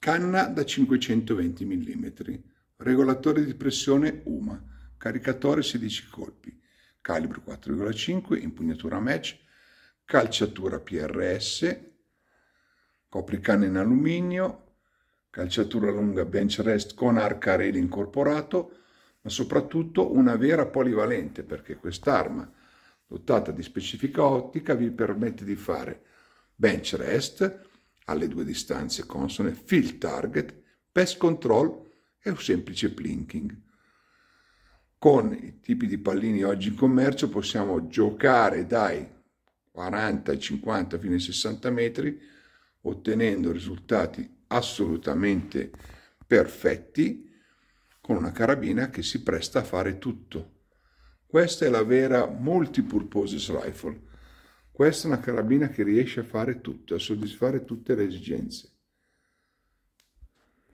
canna da 520 mm, regolatore di pressione UMA, caricatore 16 colpi, calibro 4,5, impugnatura match, calciatura PRS, copricanna in alluminio, calciatura lunga bench rest con arca rail incorporato, ma soprattutto una vera polivalente perché quest'arma dotata di specifica ottica vi permette di fare bench rest, alle due distanze consone, fill target, pass control e un semplice blinking. Con i tipi di pallini oggi in commercio possiamo giocare dai 40 50 fino ai 60 metri ottenendo risultati assolutamente perfetti con una carabina che si presta a fare tutto. Questa è la vera multipurposes rifle questa è una carabina che riesce a fare tutto, a soddisfare tutte le esigenze.